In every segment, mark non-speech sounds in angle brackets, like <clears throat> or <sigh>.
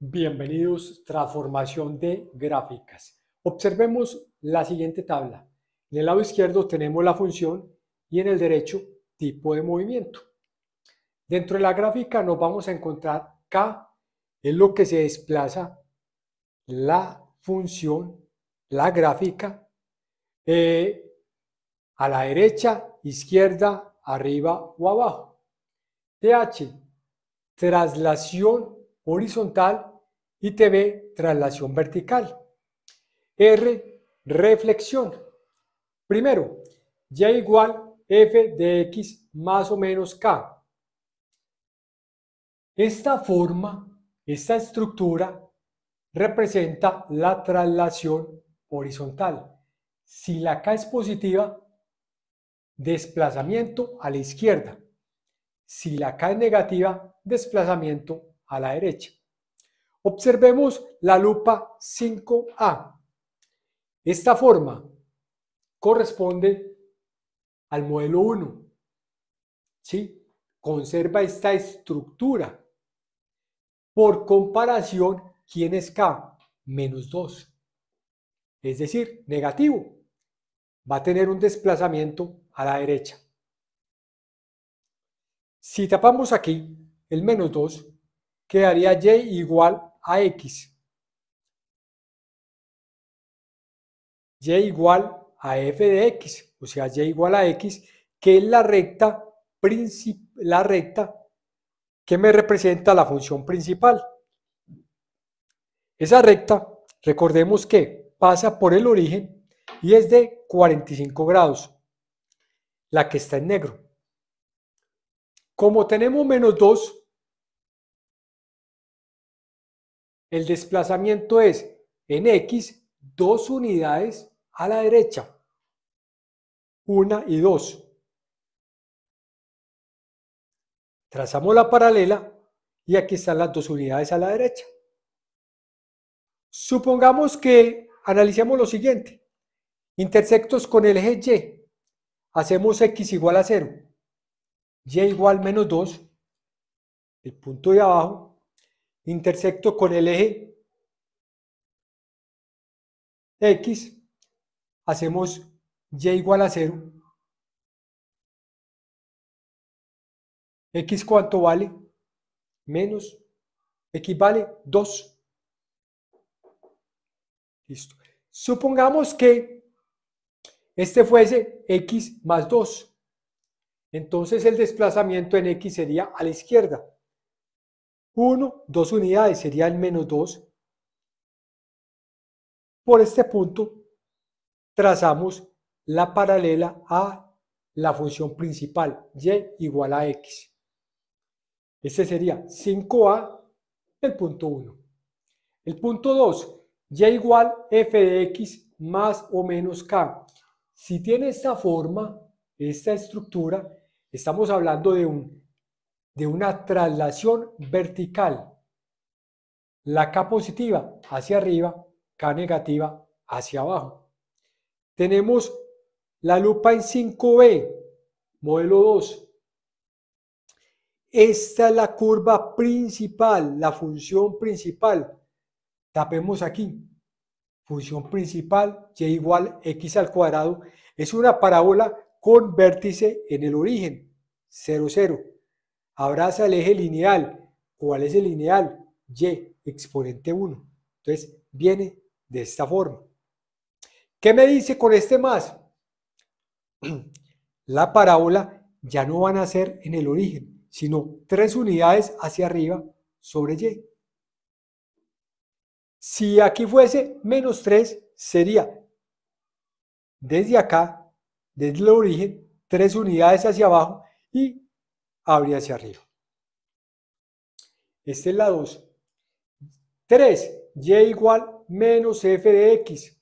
Bienvenidos, transformación de gráficas. Observemos la siguiente tabla. En el lado izquierdo tenemos la función y en el derecho tipo de movimiento. Dentro de la gráfica nos vamos a encontrar K, es lo que se desplaza la función, la gráfica, eh, a la derecha, izquierda, arriba o abajo. TH, traslación horizontal y TV, traslación vertical. R, reflexión. Primero, Y igual F de X más o menos K. Esta forma, esta estructura, representa la traslación horizontal. Si la K es positiva, desplazamiento a la izquierda. Si la K es negativa, desplazamiento a la derecha. Observemos la lupa 5A. Esta forma corresponde al modelo 1. ¿Sí? Conserva esta estructura. Por comparación, ¿quién es K? Menos 2. Es decir, negativo. Va a tener un desplazamiento a la derecha. Si tapamos aquí el menos 2, quedaría y igual a x. y igual a f de x, o sea, y igual a x, que es la recta, la recta que me representa la función principal. Esa recta, recordemos que pasa por el origen y es de 45 grados, la que está en negro. Como tenemos menos 2, El desplazamiento es en X dos unidades a la derecha. Una y dos. Trazamos la paralela y aquí están las dos unidades a la derecha. Supongamos que analicemos lo siguiente. Intersectos con el eje Y. Hacemos X igual a 0. Y igual menos 2. El punto de abajo intersecto con el eje X, hacemos Y igual a 0. X cuánto vale? Menos. X vale 2. Listo. Supongamos que este fuese X más 2. Entonces el desplazamiento en X sería a la izquierda. 1, 2 unidades sería el menos 2. Por este punto trazamos la paralela a la función principal, y igual a x. Este sería 5a, el punto 1. El punto 2, y igual f de x más o menos k. Si tiene esta forma, esta estructura, estamos hablando de un de una traslación vertical. La K positiva hacia arriba, K negativa hacia abajo. Tenemos la lupa en 5B, modelo 2. Esta es la curva principal, la función principal. Tapemos aquí. Función principal, y igual x al cuadrado, es una parábola con vértice en el origen, 0, 0 abraza el eje lineal. ¿Cuál es el lineal? Y, exponente 1. Entonces, viene de esta forma. ¿Qué me dice con este más? <clears throat> La parábola ya no van a ser en el origen, sino tres unidades hacia arriba sobre Y. Si aquí fuese menos 3, sería desde acá, desde el origen, tres unidades hacia abajo y abre hacia arriba. Este es la 2. 3. Y igual menos f de x.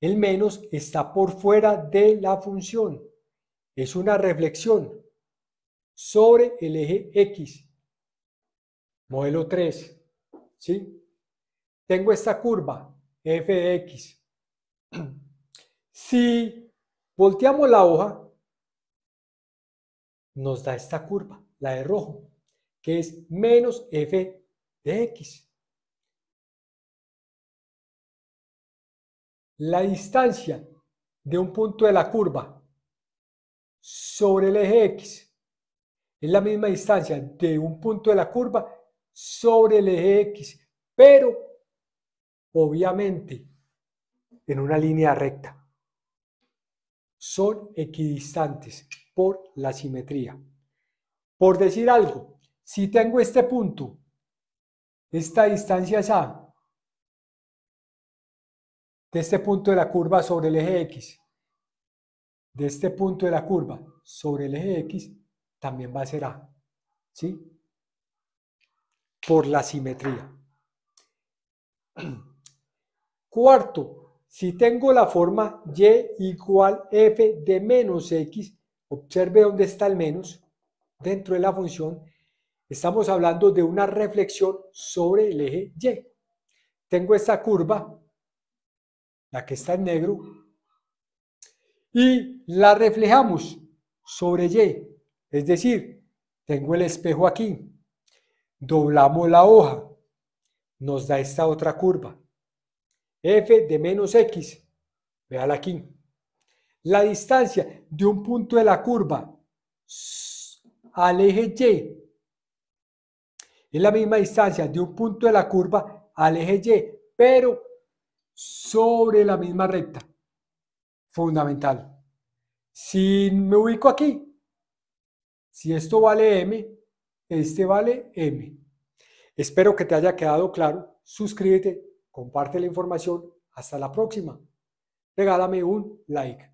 El menos está por fuera de la función. Es una reflexión sobre el eje x. Modelo 3. ¿Sí? Tengo esta curva, f de x. <clears throat> Si volteamos la hoja, nos da esta curva, la de rojo, que es menos f de x. La distancia de un punto de la curva sobre el eje x es la misma distancia de un punto de la curva sobre el eje x, pero obviamente en una línea recta son equidistantes por la simetría. Por decir algo, si tengo este punto, esta distancia es A, de este punto de la curva sobre el eje X, de este punto de la curva sobre el eje X, también va a ser A, ¿sí? Por la simetría. <clears throat> Cuarto, si tengo la forma y igual f de menos x, observe dónde está el menos dentro de la función, estamos hablando de una reflexión sobre el eje y. Tengo esta curva, la que está en negro, y la reflejamos sobre y. Es decir, tengo el espejo aquí, doblamos la hoja, nos da esta otra curva f de menos x, véala aquí. La distancia de un punto de la curva al eje y es la misma distancia de un punto de la curva al eje y, pero sobre la misma recta. Fundamental. Si me ubico aquí, si esto vale m, este vale m. Espero que te haya quedado claro. Suscríbete, comparte la información. Hasta la próxima. Regálame un like.